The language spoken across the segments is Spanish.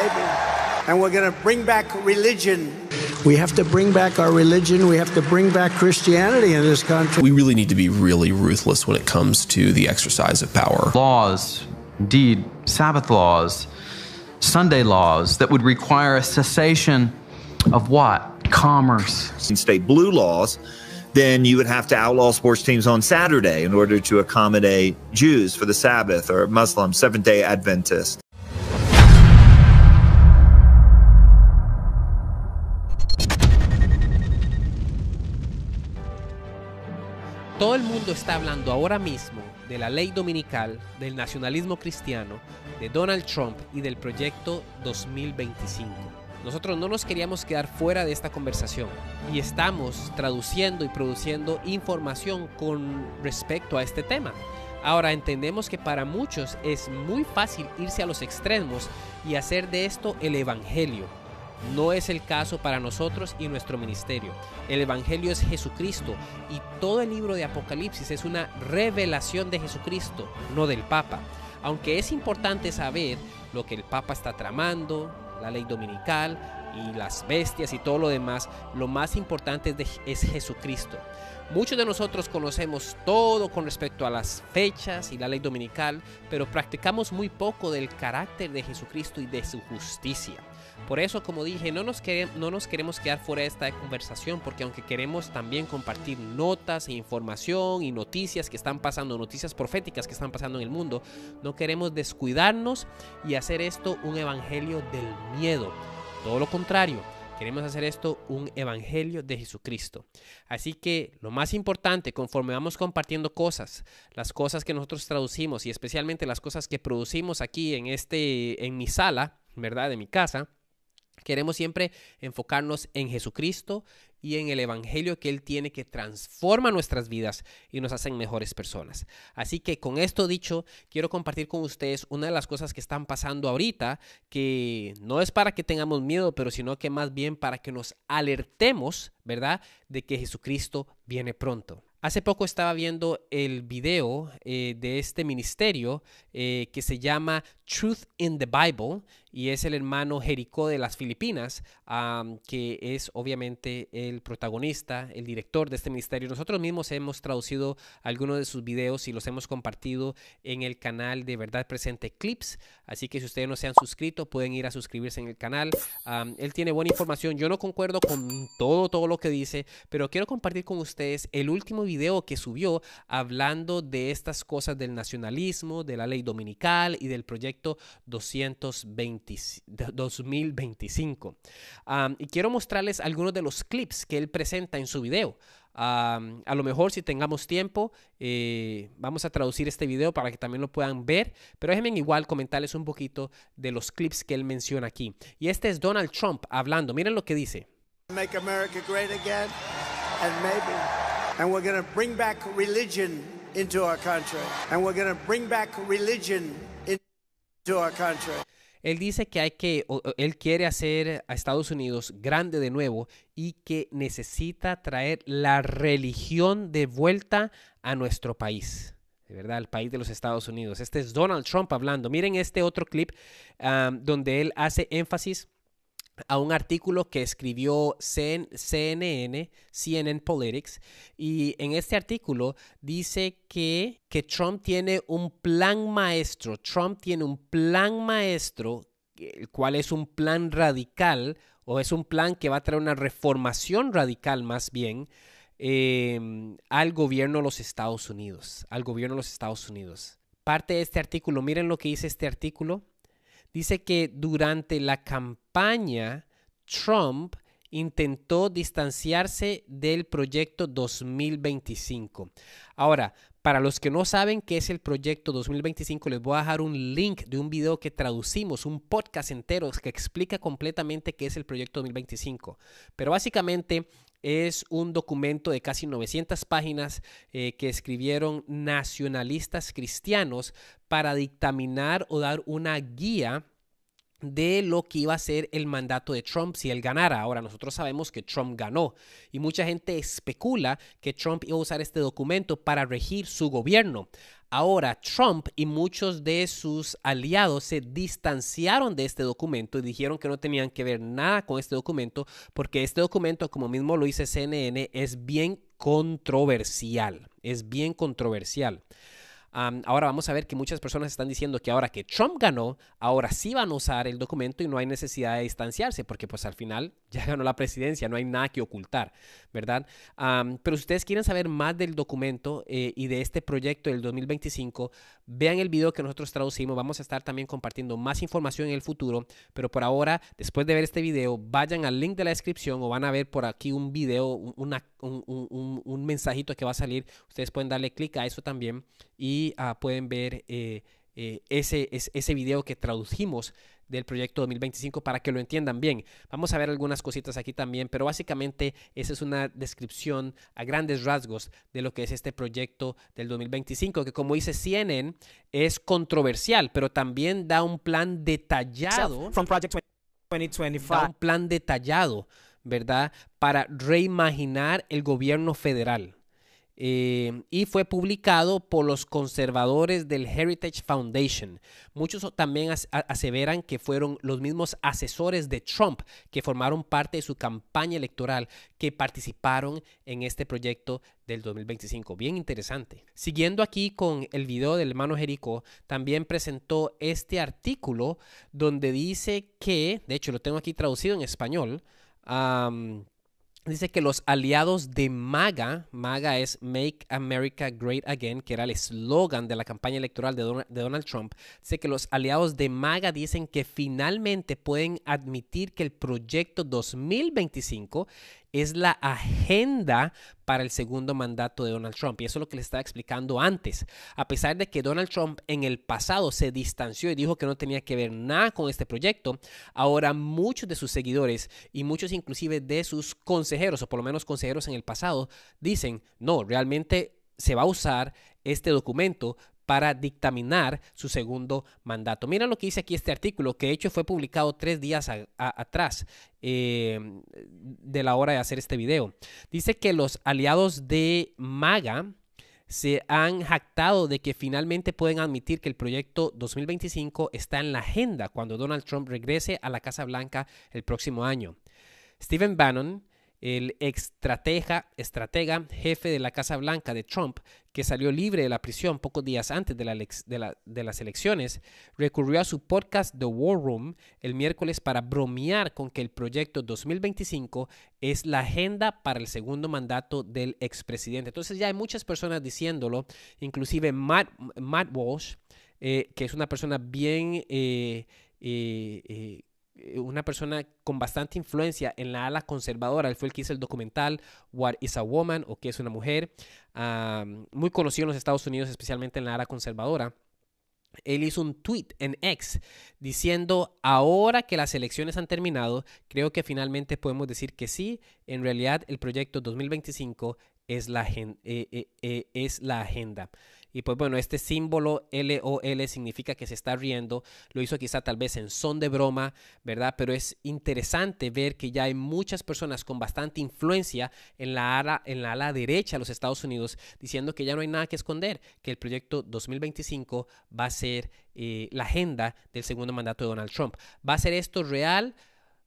And we're going to bring back religion. We have to bring back our religion. We have to bring back Christianity in this country. We really need to be really ruthless when it comes to the exercise of power. Laws, indeed, Sabbath laws, Sunday laws that would require a cessation of what? Commerce. State blue laws then you would have to outlaw sports teams on Saturday in order to accommodate Jews for the Sabbath or Muslims, Seventh day Adventists. Todo el mundo está hablando ahora mismo de la ley dominical, del nacionalismo cristiano, de Donald Trump y del proyecto 2025. Nosotros no nos queríamos quedar fuera de esta conversación y estamos traduciendo y produciendo información con respecto a este tema. Ahora entendemos que para muchos es muy fácil irse a los extremos y hacer de esto el Evangelio. No es el caso para nosotros y nuestro ministerio. El Evangelio es Jesucristo y todo el libro de Apocalipsis es una revelación de Jesucristo, no del Papa. Aunque es importante saber lo que el Papa está tramando, la ley dominical y las bestias y todo lo demás, lo más importante es, Jesucristo. Muchos de nosotros conocemos todo con respecto a las fechas y la ley dominical, pero practicamos muy poco del carácter de Jesucristo y de su justicia. Por eso, como dije, no nos, queremos quedar fuera de esta conversación, porque aunque queremos también compartir notas e información y noticias que están pasando, noticias proféticas que están pasando en el mundo, no queremos descuidarnos y hacer esto un evangelio del miedo. Todo lo contrario, Queremos hacer esto un evangelio de Jesucristo. Así que lo más importante, conforme vamos compartiendo cosas, las cosas que nosotros traducimos y especialmente las cosas que producimos aquí en este en mi sala, ¿verdad? De mi casa, Queremos siempre enfocarnos en Jesucristo y en el Evangelio que Él tiene que transforma nuestras vidas y nos hacen mejores personas. Así que con esto dicho, quiero compartir con ustedes una de las cosas que están pasando ahorita, que no es para que tengamos miedo, pero sino que más bien para que nos alertemos, ¿verdad?, de que Jesucristo viene pronto. Hace poco estaba viendo el video eh, de este ministerio eh, que se llama Truth in the Bible y es el hermano Jericó de las Filipinas, que es obviamente el protagonista, el director de este ministerio. Nosotros mismos hemos traducido algunos de sus videos y los hemos compartido en el canal de Verdad Presente Clips, así que si ustedes no se han suscrito pueden ir a suscribirse en el canal. él tiene buena información, yo no concuerdo con todo, todo lo que dice, pero quiero compartir con ustedes el último video que subió hablando de estas cosas del nacionalismo, de la ley dominical y del proyecto 220, 2025. y quiero mostrarles algunos de los clips que él presenta en su video. a lo mejor si tengamos tiempo, eh, vamos a traducir este video para que también lo puedan ver, pero déjenme igual comentarles un poquito de los clips que él menciona aquí. Y este es Donald Trump hablando, miren lo que dice. Make America great again, and maybe, and we're going to bring back religion into our country, and we're going to bring back religion él dice que hay que, él quiere hacer a Estados Unidos grande de nuevo y que necesita traer la religión de vuelta a nuestro país. De verdad, el país de los Estados Unidos. Este es Donald Trump hablando. Miren este otro clip ah, donde él hace énfasis a un artículo que escribió CNN, CNN Politics, y en este artículo dice que, que Trump tiene un plan maestro, Trump tiene un plan maestro, el cual es un plan radical, o es un plan que va a traer una reformación radical más bien, em, al gobierno de los Estados Unidos, al gobierno de los Estados Unidos. Parte de este artículo, miren lo que dice este artículo, Dice que durante la campaña, Trump intentó distanciarse del proyecto 2025. Ahora, para los que no saben qué es el proyecto 2025, les voy a dejar un link de un video que traducimos, un podcast entero que explica completamente qué es el proyecto 2025. Pero básicamente es un documento de casi 900 páginas eh, que escribieron nacionalistas cristianos para dictaminar o dar una guía de lo que iba a ser el mandato de Trump si él ganara. Ahora, nosotros sabemos que Trump ganó y mucha gente especula que Trump iba a usar este documento para regir su gobierno. Ahora, Trump y muchos de sus aliados se distanciaron de este documento y dijeron que no tenían que ver nada con este documento porque este documento, como mismo lo dice CNN, es bien controversial, es bien controversial ahora vamos a ver que muchas personas están diciendo que ahora que Trump ganó, ahora sí van a usar el documento y no hay necesidad de distanciarse, porque pues al final ya ganó la presidencia, no hay nada que ocultar, ¿verdad? pero si ustedes quieren saber más del documento eh, y de este proyecto del 2025, vean el video que nosotros traducimos, vamos a estar también compartiendo más información en el futuro, pero por ahora, después de ver este video, vayan al link de la descripción o van a ver por aquí un video, una, un, un, un, mensajito que va a salir, ustedes pueden darle clic a eso también y Ah, pueden ver eh, eh, ese, ese video que tradujimos del proyecto 2025 para que lo entiendan bien. Vamos a ver algunas cositas aquí también, pero básicamente esa es una descripción a grandes rasgos de lo que es este proyecto del 2025, que como dice CNN, es controversial, pero también da un plan detallado. Da un plan detallado, ¿verdad? Para reimaginar el gobierno federal. Eh, y fue publicado por los conservadores del Heritage Foundation. Muchos también aseveran que fueron los mismos asesores de Trump que formaron parte de su campaña electoral que participaron en este proyecto del 2025. Bien interesante. Siguiendo aquí con el video del hermano Jerico, también presentó este artículo donde dice que, de hecho lo tengo aquí traducido en español, dice que los aliados de MAGA, MAGA es Make America Great Again, que era el eslogan de la campaña electoral de, Donald Trump, dice que los aliados de MAGA dicen que finalmente pueden admitir que el proyecto 2025 es la agenda para el segundo mandato de Donald Trump. Y eso es lo que le estaba explicando antes. A pesar de que Donald Trump en el pasado se distanció y dijo que no tenía que ver nada con este proyecto, ahora muchos de sus seguidores y muchos inclusive de sus consejeros, o por lo menos consejeros en el pasado, dicen, no, realmente se va a usar este documento para dictaminar su segundo mandato. Mira lo que dice aquí este artículo, que de hecho fue publicado tres días atrás eh, de la hora de hacer este video. Dice que los aliados de MAGA se han jactado de que finalmente pueden admitir que el proyecto 2025 está en la agenda cuando Donald Trump regrese a la Casa Blanca el próximo año. Stephen Bannon, el estratega, jefe de la Casa Blanca de Trump, que salió libre de la prisión pocos días antes de, las elecciones, recurrió a su podcast The War Room el miércoles para bromear con que el proyecto 2025 es la agenda para el segundo mandato del expresidente. Entonces ya hay muchas personas diciéndolo, inclusive Matt, Walsh, eh, que es una persona bien... Eh, eh, eh, una persona con bastante influencia en la ala conservadora. Él fue el que hizo el documental What is a Woman o qué es una mujer, muy conocido en los Estados Unidos, especialmente en la ala conservadora. Él hizo un tweet en X diciendo, ahora que las elecciones han terminado, creo que finalmente podemos decir que sí, en realidad el proyecto 2025 es la, eh, eh, eh, es la agenda. Y pues bueno, este símbolo LOL significa que se está riendo. Lo hizo quizá tal vez en son de broma, ¿verdad? Pero es interesante ver que ya hay muchas personas con bastante influencia en la ala, en la ala derecha de los Estados Unidos diciendo que ya no hay nada que esconder, que el proyecto 2025 va a ser la agenda del segundo mandato de Donald Trump. ¿Va a ser esto real?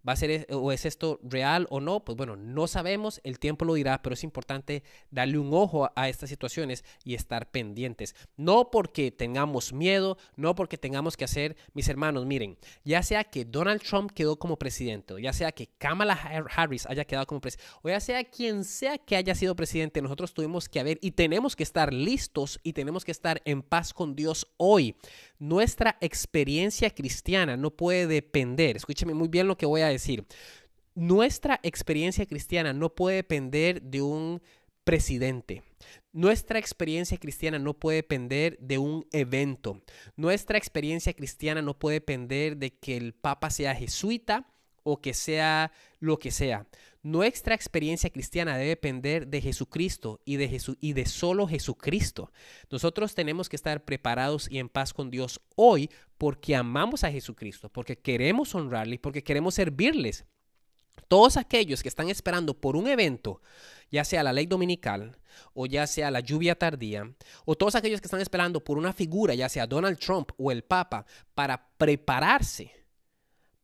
va a ser o es esto real o no, pues bueno, no sabemos, el tiempo lo dirá, pero es importante darle un ojo a, estas situaciones y estar pendientes. No porque tengamos miedo, no porque tengamos que hacer, mis hermanos, miren, ya sea que Donald Trump quedó como presidente, ya sea que Kamala Harris haya quedado como presidente, o ya sea quien sea que haya sido presidente, nosotros tuvimos que haber y tenemos que estar listos y tenemos que estar en paz con Dios hoy. Nuestra experiencia cristiana no puede depender, escúcheme muy bien lo que voy a decir, nuestra experiencia cristiana no puede depender de un presidente. Nuestra experiencia cristiana no puede depender de un evento. Nuestra experiencia cristiana no puede depender de que el Papa sea jesuita o que sea lo que sea. Nuestra experiencia cristiana debe depender de Jesucristo y de, y de solo Jesucristo. Nosotros tenemos que estar preparados y en paz con Dios hoy porque amamos a Jesucristo, porque queremos honrarle, porque queremos servirles. Todos aquellos que están esperando por un evento, ya sea la ley dominical o ya sea la lluvia tardía, o todos aquellos que están esperando por una figura, ya sea Donald Trump o el Papa, para prepararse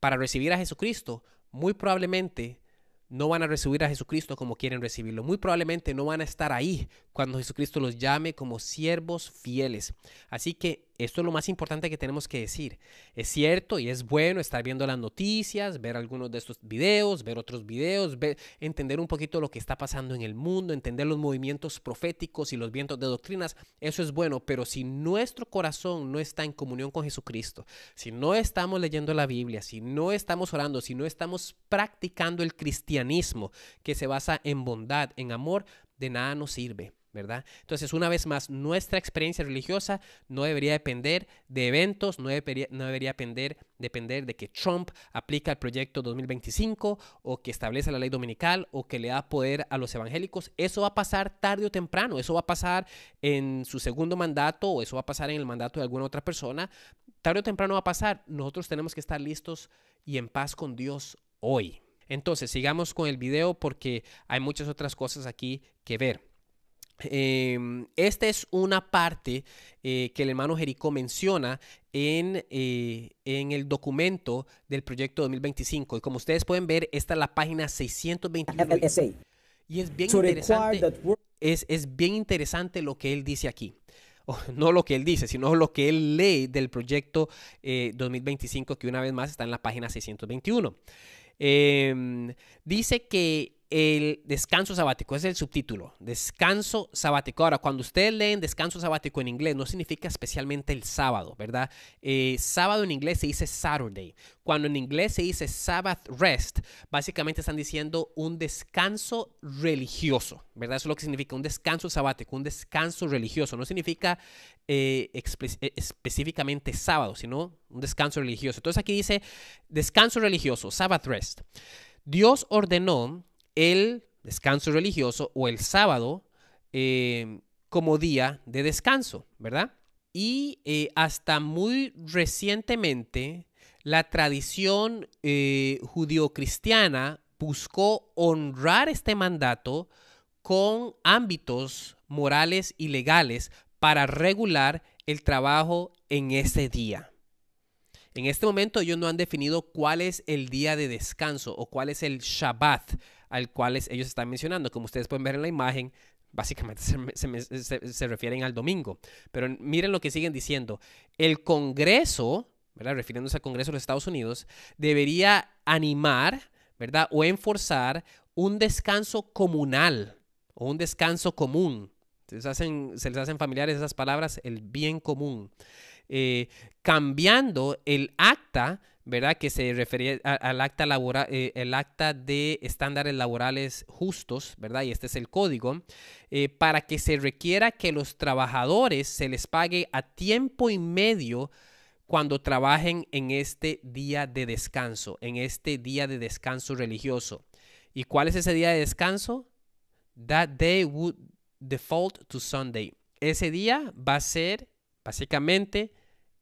para recibir a Jesucristo, muy probablemente no van a recibir a Jesucristo como quieren recibirlo. Muy probablemente no van a estar ahí cuando Jesucristo los llame como siervos fieles. Así que esto es lo más importante que tenemos que decir. Es cierto y es bueno estar viendo las noticias, ver algunos de estos videos, ver otros videos, ver, entender un poquito lo que está pasando en el mundo, entender los movimientos proféticos y los vientos de doctrinas. Eso es bueno, pero si nuestro corazón no está en comunión con Jesucristo, si no estamos leyendo la Biblia, si no estamos orando, si no estamos practicando el cristianismo que se basa en bondad, en amor, de nada nos sirve. Entonces, una vez más, nuestra experiencia religiosa no debería depender de eventos, no debería, depender, depender, de que Trump aplica el proyecto 2025 o que establece la ley dominical o que le da poder a los evangélicos. Eso va a pasar tarde o temprano, eso va a pasar en su segundo mandato o eso va a pasar en el mandato de alguna otra persona. Tarde o temprano va a pasar. Nosotros tenemos que estar listos y en paz con Dios hoy. Entonces, sigamos con el video porque hay muchas otras cosas aquí que ver. Em, esta es una parte eh, que el hermano Jerico menciona en, eh, en, el documento del proyecto 2025. Y como ustedes pueden ver, esta es la página 621. Y es bien interesante. Es, es bien interesante lo que él dice aquí. no lo que él dice, sino lo que él lee del proyecto 2025, eh, que una vez más está en la página 621. Em, dice que el descanso sabático, es el subtítulo, descanso sabático. Ahora, cuando ustedes leen descanso sabático en inglés, no significa especialmente el sábado, ¿verdad? Eh, sábado en inglés se dice Saturday. Cuando en inglés se dice Sabbath rest, básicamente están diciendo un descanso religioso, ¿verdad? Eso es lo que significa un descanso sabático, un descanso religioso. No significa eh, eh, específicamente sábado, sino un descanso religioso. Entonces aquí dice descanso religioso, Sabbath rest. Dios ordenó el descanso religioso o el sábado eh, como día de descanso, ¿verdad? Y eh, hasta muy recientemente la tradición eh, cristiana buscó honrar este mandato con ámbitos morales y legales para regular el trabajo en ese día. En este momento ellos no han definido cuál es el día de descanso o cuál es el Shabbat al cual ellos están mencionando. Como ustedes pueden ver en la imagen, básicamente se, refieren al domingo. Pero miren lo que siguen diciendo. El Congreso, ¿verdad? refiriéndose al Congreso de los Estados Unidos, debería animar ¿verdad? o enforzar un descanso comunal o un descanso común. se les hacen familiares esas palabras, el bien común. Eh, cambiando el acta, ¿verdad? Que se refería al acta laboral, eh, el acta de estándares laborales justos, ¿verdad? Y este es el código, eh, para que se requiera que los trabajadores se les pague a tiempo y medio cuando trabajen en este día de descanso, en este día de descanso religioso. ¿Y cuál es ese día de descanso? That day would default to Sunday. Ese día va a ser básicamente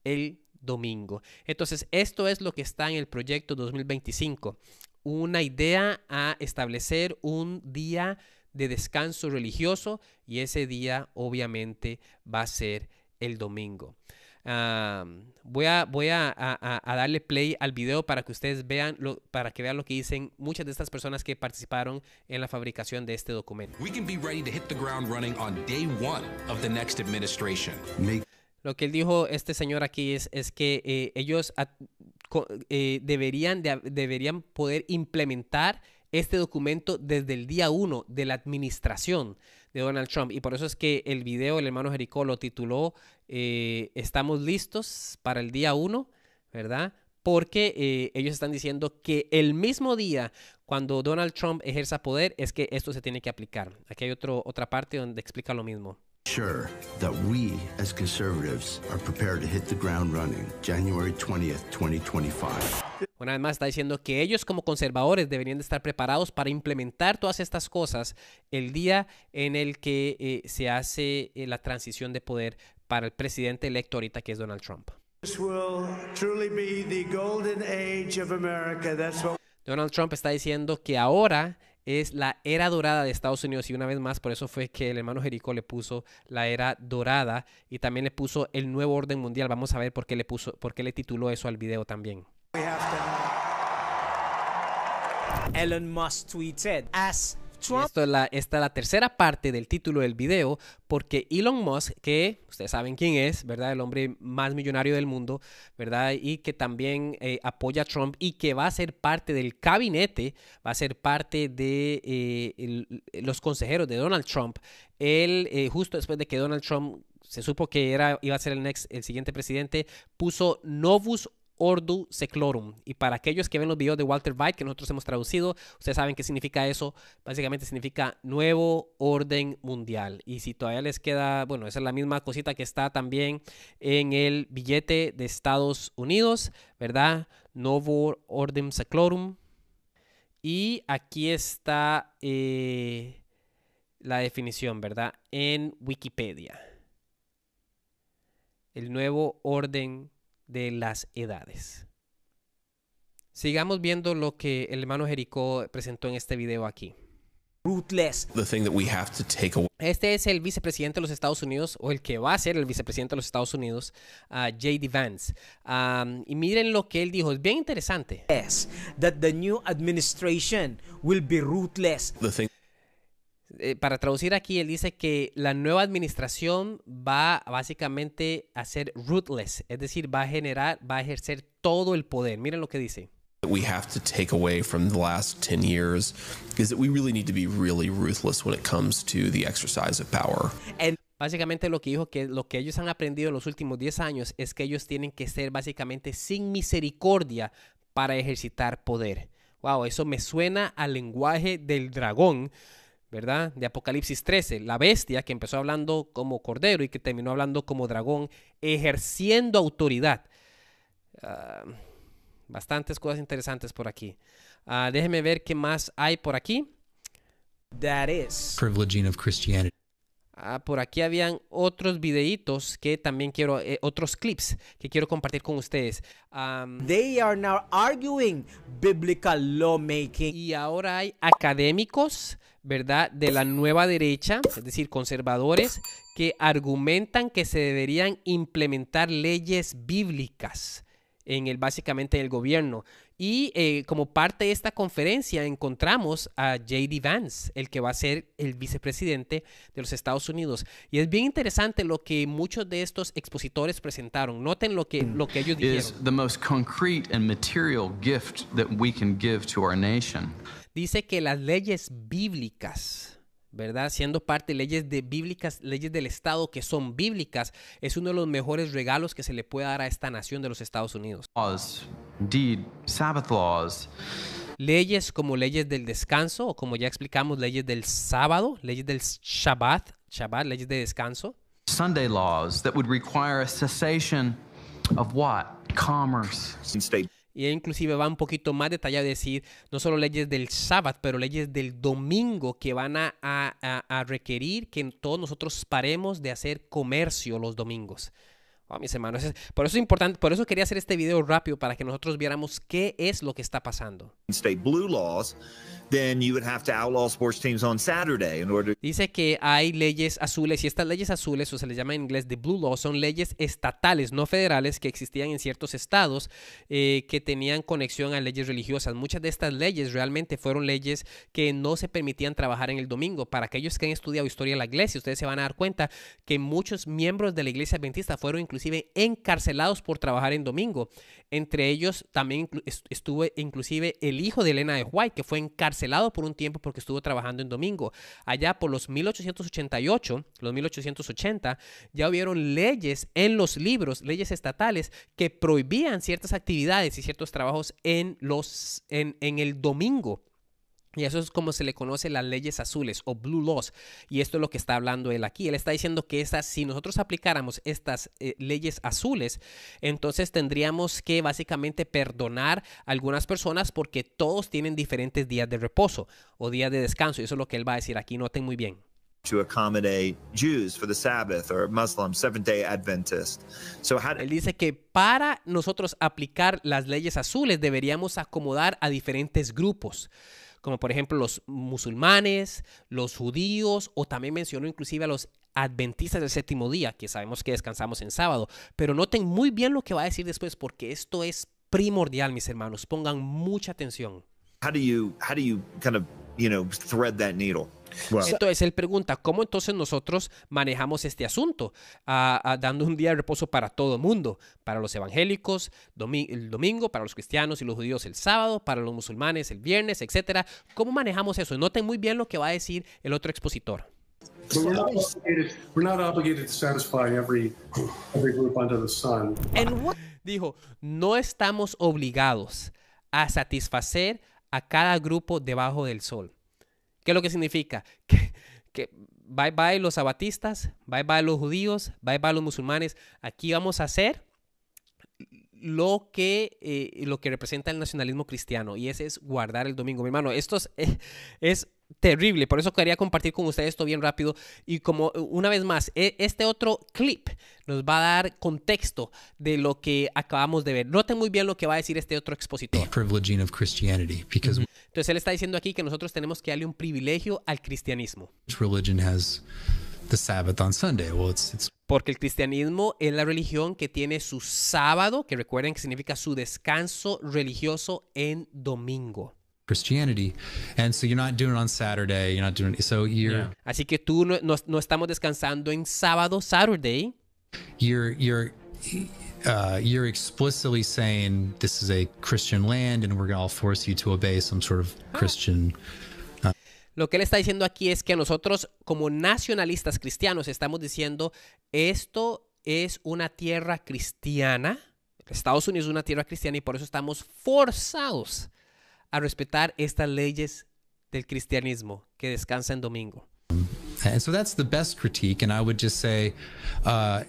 el domingo. Entonces, esto es lo que está en el proyecto 2025. Una idea a establecer un día de descanso religioso y ese día obviamente va a ser el domingo. voy, a, voy a, darle play al video para que ustedes vean, lo, para que vean lo que dicen muchas de estas personas que participaron en la fabricación de este documento. We can be ready to hit the ground running on day one of the next administration. Lo que él dijo este señor aquí es, es que eh, ellos eh, deberían, deberían poder implementar este documento desde el día uno de la administración de Donald Trump. Y por eso es que el video, el hermano Jericó lo tituló eh, Estamos listos para el día uno, ¿verdad? Porque ellos están diciendo que el mismo día cuando Donald Trump ejerza poder es que esto se tiene que aplicar. Aquí hay otro, otra parte donde explica lo mismo. 20 Una vez más está diciendo que ellos como conservadores deberían de estar preparados para implementar todas estas cosas el día en el que eh, se hace eh, la transición de poder para el presidente electo ahorita que es Donald Trump. Donald Trump está diciendo que ahora es la era dorada de Estados Unidos y una vez más por eso fue que el hermano Jerico le puso la era dorada y también le puso el nuevo orden mundial. Vamos a ver por qué le puso, por qué le tituló eso al video también. Elon Musk tweeted la, esta es la tercera parte del título del video, porque Elon Musk, que ustedes saben quién es, ¿verdad? El hombre más millonario del mundo, ¿verdad? Y que también eh, apoya a Trump y que va a ser parte del gabinete, va a ser parte de eh, los consejeros de Donald Trump. Él, eh, justo después de que Donald Trump se supo que era, iba a ser el, next, el siguiente presidente, puso Novus Ordu Seclorum. Y para aquellos que ven los videos de Walter White que nosotros hemos traducido, ustedes saben qué significa eso. Básicamente significa nuevo orden mundial. Y si todavía les queda, bueno, esa es la misma cosita que está también en el billete de Estados Unidos, ¿verdad? Novo Ordem Seclorum. Y aquí está eh, la definición, ¿verdad? En Wikipedia. El nuevo orden de las edades. Sigamos viendo lo que el hermano Jericó presentó en este video aquí. Este es el vicepresidente de los Estados Unidos, o el que va a ser el vicepresidente de los Estados Unidos, ah, J.D. Vance. y miren lo que él dijo, es bien interesante. That the new administration will be eh, para traducir aquí, él dice que la nueva administración va básicamente a ser ruthless, es decir, va a generar, va a ejercer todo el poder. Miren lo que dice. we have to take away from the last years is that we really need to be really ruthless when it comes to the exercise of power. Básicamente lo que dijo que lo que ellos han aprendido en los últimos 10 años es que ellos tienen que ser básicamente sin misericordia para ejercitar poder. Wow, eso me suena al lenguaje del dragón ¿verdad? De Apocalipsis 13, la bestia que empezó hablando como cordero y que terminó hablando como dragón, ejerciendo autoridad. Ah, bastantes cosas interesantes por aquí. Déjenme ah, déjeme ver qué más hay por aquí. That is. Privileging of Christianity. Ah, por aquí habían otros videitos que también quiero, eh, otros clips que quiero compartir con ustedes. They are now arguing biblical lawmaking. Y ahora hay académicos ¿verdad?, de la nueva derecha, es decir, conservadores, que argumentan que se deberían implementar leyes bíblicas en el básicamente en el gobierno. Y eh, como parte de esta conferencia encontramos a JD Vance, el que va a ser el vicepresidente de los Estados Unidos. Y es bien interesante lo que muchos de estos expositores presentaron. Noten lo que, lo que ellos dijeron dice que las leyes bíblicas, ¿verdad? Siendo parte de leyes de bíblicas, leyes del Estado que son bíblicas, es uno de los mejores regalos que se le puede dar a esta nación de los Estados Unidos. Leyes como leyes del descanso, o como ya explicamos, leyes del sábado, leyes del Shabbat, Shabbat, leyes de descanso. Sunday laws that would require a cessation of what? Commerce. Y él inclusive va un poquito más detallado a decir no solo leyes del sábado, pero leyes del domingo que van a, requerir que todos nosotros paremos de hacer comercio los domingos. Oh, mis hermanos, por eso es importante, por eso quería hacer este video rápido para que nosotros viéramos qué es lo que está pasando. Dice que hay leyes azules y estas leyes azules o se les llama en inglés the blue law son leyes estatales, no federales que existían en ciertos estados eh, que tenían conexión a leyes religiosas. Muchas de estas leyes realmente fueron leyes que no se permitían trabajar en el domingo. Para aquellos que han estudiado historia de la iglesia, ustedes se van a dar cuenta que muchos miembros de la iglesia adventista fueron inclusive encarcelados por trabajar en domingo. Entre ellos también estuvo inclusive el hijo de Elena de White que fue encarcelado encarcelado por un tiempo porque estuvo trabajando en domingo. Allá por los 1888, los 1880, ya hubieron leyes en los libros, leyes estatales, que prohibían ciertas actividades y ciertos trabajos en, los, en, en el domingo. Y eso es como se le conoce las leyes azules o blue laws. Y esto es lo que está hablando él aquí. Él está diciendo que si nosotros aplicáramos estas eh, leyes azules, entonces tendríamos que básicamente perdonar a algunas personas porque todos tienen diferentes días de reposo o días de descanso. Y eso es lo que él va a decir aquí. Noten muy bien. to Él dice que para nosotros aplicar las leyes azules deberíamos acomodar a diferentes grupos como por ejemplo los musulmanes, los judíos, o también mencionó inclusive a los adventistas del séptimo día, que sabemos que descansamos en sábado. Pero noten muy bien lo que va a decir después, porque esto es primordial, mis hermanos. Pongan mucha atención. How do you, how do you kind of, you know, thread that needle? Entonces él pregunta, ¿cómo entonces nosotros manejamos este asunto? dando un día de reposo para todo el mundo, para los evangélicos el domingo, para los cristianos y los judíos el sábado, para los musulmanes el viernes, etcétera. ¿Cómo manejamos eso? Noten muy bien lo que va a decir el otro expositor. dijo, no estamos obligados a satisfacer a cada grupo debajo del sol. ¿Qué es lo que significa? Que, bye bye los sabatistas, bye bye los judíos, bye bye los musulmanes. Aquí vamos a hacer lo que, eh, lo que representa el nacionalismo cristiano y ese es guardar el domingo. Mi hermano, esto es terrible. Por eso quería compartir con ustedes esto bien rápido. Y como una vez más, e, este otro clip nos va a dar contexto de lo que acabamos de ver. Noten muy bien lo que va a decir este otro expositor. Entonces él está diciendo aquí que nosotros tenemos que darle un privilegio al cristianismo. Porque el cristianismo es la religión que tiene su sábado, que recuerden que significa su descanso religioso en domingo. Christianity. And so you're not doing on Saturday, you're not doing so you're Así que tú no, no, estamos descansando en sábado, Saturday. You're you're uh, you're explicitly saying this is a Christian land and we're going to all force you to obey some sort of ah. Christian uh... Lo que él está diciendo aquí es que nosotros como nacionalistas cristianos estamos diciendo esto es una tierra cristiana. Estados Unidos es una tierra cristiana y por eso estamos forzados a respetar estas leyes del cristianismo que descansa en domingo. And so that's the best critique, and I would just say, uh,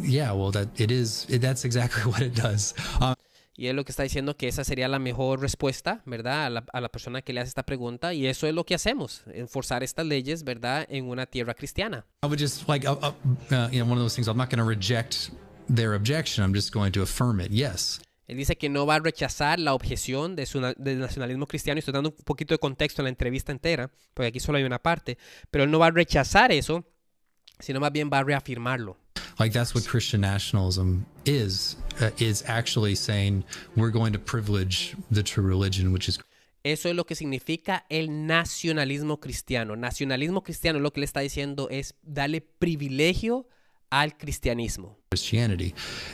yeah, well, that it is. that's exactly what it does. Um, y es lo que está diciendo que esa sería la mejor respuesta, ¿verdad? A la, a la, persona que le hace esta pregunta. Y eso es lo que hacemos, enforzar estas leyes, ¿verdad? En una tierra cristiana. I would just like, uh, uh, uh you know, one of those things, I'm not going to reject their objection. I'm just going to affirm it. Yes. Él dice que no va a rechazar la objeción de su, del nacionalismo cristiano. estoy dando un poquito de contexto en la entrevista entera, porque aquí solo hay una parte. Pero él no va a rechazar eso, sino más bien va a reafirmarlo. eso es lo que significa el nacionalismo cristiano. Nacionalismo cristiano lo que le está diciendo es darle privilegio al cristianismo.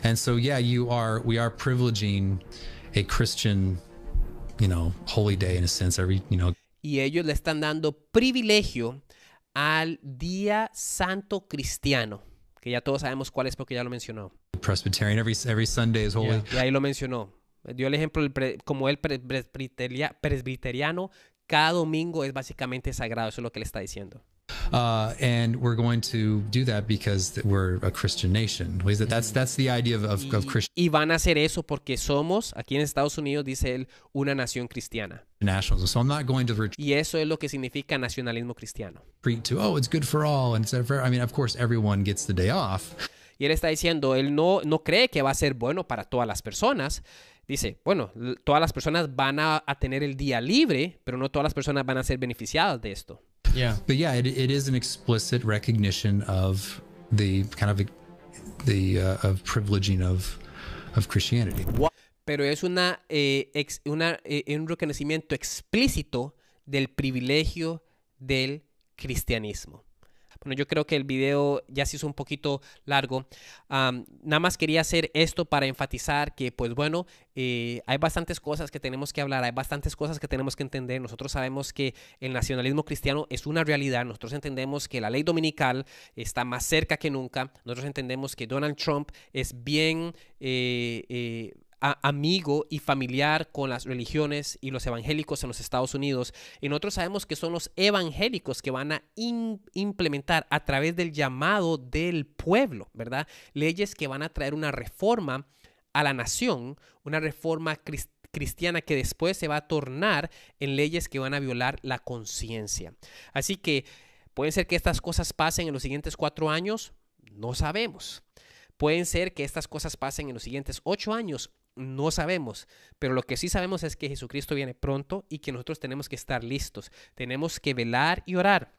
And so yeah, you are we are privileging a Christian, you know, holy in a sense every, you know. Y ellos le están dando privilegio al día santo cristiano, que ya todos sabemos cuál es porque ya lo mencionó. Presbyterian every Sunday is holy. Y ahí lo mencionó. Dio el ejemplo como el presbiteriano cada domingo es básicamente sagrado, eso es lo que le está diciendo. Y van a hacer eso porque somos, aquí en Estados Unidos dice él, una nación cristiana. y eso es lo que significa nacionalismo cristiano. Y él está diciendo, él no, no cree que va a ser bueno para todas las personas. Dice, bueno, todas las personas van a tener el día libre, pero no todas las personas van a ser beneficiadas de esto. Yeah. But yeah, it, it is an explicit recognition of the kind of the uh, of privileging of of Christianity. Pero es una, eh, ex, una eh, un reconocimiento explícito del privilegio del cristianismo. Bueno, yo creo que el video ya se hizo un poquito largo. nada más quería hacer esto para enfatizar que, pues bueno, eh, hay bastantes cosas que tenemos que hablar, hay bastantes cosas que tenemos que entender. Nosotros sabemos que el nacionalismo cristiano es una realidad, nosotros entendemos que la ley dominical está más cerca que nunca, nosotros entendemos que Donald Trump es bien... Eh, eh, amigo y familiar con las religiones y los evangélicos en los Estados Unidos. Y nosotros sabemos que son los evangélicos que van a implementar a través del llamado del pueblo, ¿verdad? Leyes que van a traer una reforma a la nación, una reforma cristiana que después se va a tornar en leyes que van a violar la conciencia. Así que pueden ser que estas cosas pasen en los siguientes cuatro años, no sabemos. Pueden ser que estas cosas pasen en los siguientes ocho años, no sabemos, pero lo que sí sabemos es que Jesucristo viene pronto y que nosotros tenemos que estar listos, tenemos que velar y orar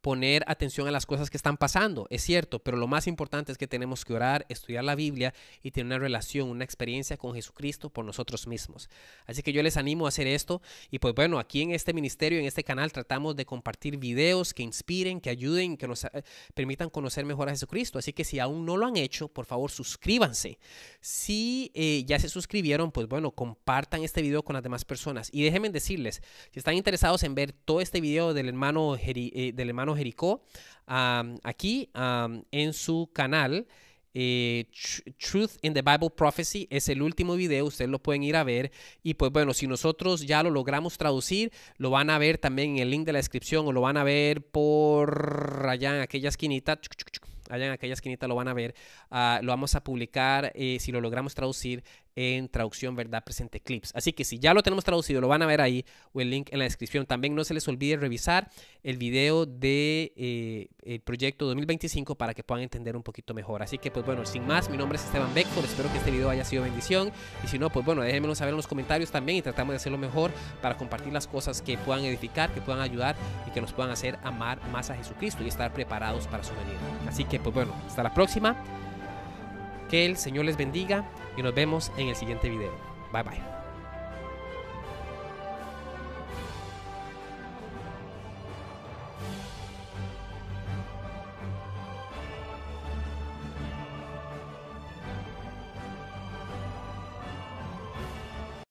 poner atención a las cosas que están pasando, es cierto, pero lo más importante es que tenemos que orar, estudiar la Biblia y tener una relación, una experiencia con Jesucristo por nosotros mismos. Así que yo les animo a hacer esto y pues bueno, aquí en este ministerio, en este canal, tratamos de compartir videos que inspiren, que ayuden, que nos eh, permitan conocer mejor a Jesucristo. Así que si aún no lo han hecho, por favor suscríbanse. Si eh, ya se suscribieron, pues bueno, compartan este video con las demás personas y déjenme decirles, si están interesados en ver todo este video del hermano, eh, del hermano hermano Jericó aquí en su canal. Eh, Truth in the Bible Prophecy es el último video, ustedes lo pueden ir a ver y pues bueno, si nosotros ya lo logramos traducir, lo van a ver también en el link de la descripción o lo van a ver por allá en aquella esquinita, allá en aquella esquinita lo van a ver, ah, lo vamos a publicar eh, si lo logramos traducir en traducción verdad presente clips. Así que si ya lo tenemos traducido, lo van a ver ahí o el link en la descripción. También no se les olvide revisar el video de eh, el proyecto 2025 para que puedan entender un poquito mejor. Así que pues bueno, sin más, mi nombre es Esteban Beckford, espero que este video haya sido bendición y si no, pues bueno, déjenmelo saber en los comentarios también y tratamos de hacerlo mejor para compartir las cosas que puedan edificar, que puedan ayudar y que nos puedan hacer amar más a Jesucristo y estar preparados para su venida. Así que pues bueno, hasta la próxima. Que el Señor les bendiga y nos vemos en el siguiente video. Bye bye.